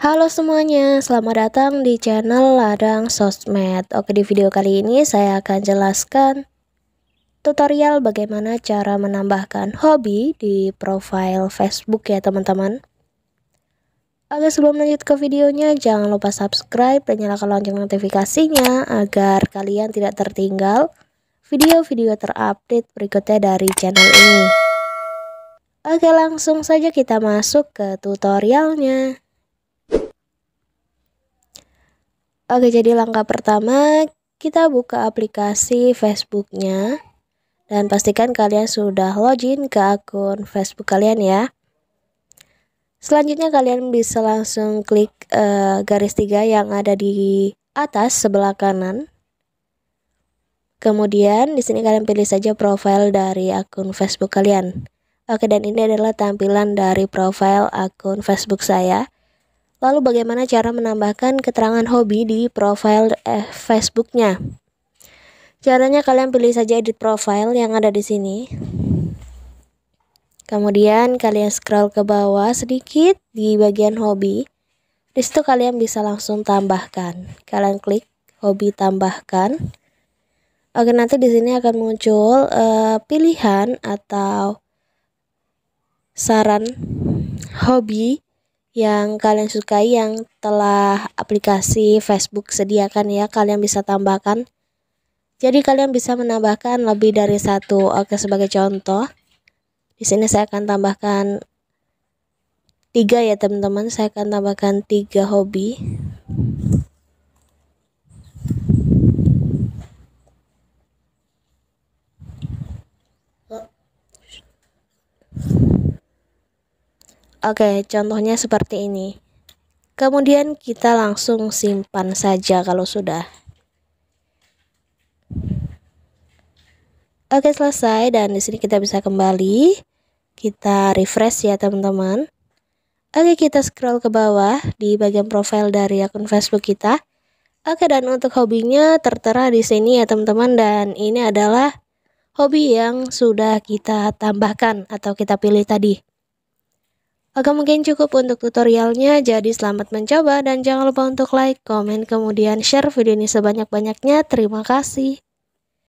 Halo semuanya, selamat datang di channel Ladang Sosmed. Oke, di video kali ini saya akan jelaskan tutorial bagaimana cara menambahkan hobi di profile Facebook ya teman-teman. Agar sebelum lanjut ke videonya, jangan lupa subscribe dan nyalakan lonceng notifikasinya agar kalian tidak tertinggal video-video terupdate berikutnya dari channel ini. Oke, langsung saja kita masuk ke tutorialnya. Oke, jadi langkah pertama kita buka aplikasi Facebooknya dan pastikan kalian sudah login ke akun Facebook kalian ya. Selanjutnya kalian bisa langsung klik uh, garis tiga yang ada di atas sebelah kanan. Kemudian di sini kalian pilih saja profil dari akun Facebook kalian. Oke, dan ini adalah tampilan dari profil akun Facebook saya. Lalu bagaimana cara menambahkan keterangan hobi di profil eh, Facebooknya? Caranya kalian pilih saja edit profile yang ada di sini. Kemudian kalian scroll ke bawah sedikit di bagian hobi. Di situ kalian bisa langsung tambahkan. Kalian klik hobi tambahkan. Oke, nanti di sini akan muncul uh, pilihan atau saran hobi yang kalian sukai yang telah aplikasi Facebook sediakan ya kalian bisa tambahkan jadi kalian bisa menambahkan lebih dari satu oke sebagai contoh di sini saya akan tambahkan tiga ya teman-teman saya akan tambahkan tiga hobi Oke, contohnya seperti ini. Kemudian kita langsung simpan saja kalau sudah. Oke, selesai dan di sini kita bisa kembali. Kita refresh ya, teman-teman. Oke, kita scroll ke bawah di bagian profil dari akun Facebook kita. Oke, dan untuk hobinya tertera di sini ya, teman-teman dan ini adalah hobi yang sudah kita tambahkan atau kita pilih tadi. Oke mungkin cukup untuk tutorialnya, jadi selamat mencoba dan jangan lupa untuk like, komen, kemudian share video ini sebanyak-banyaknya. Terima kasih.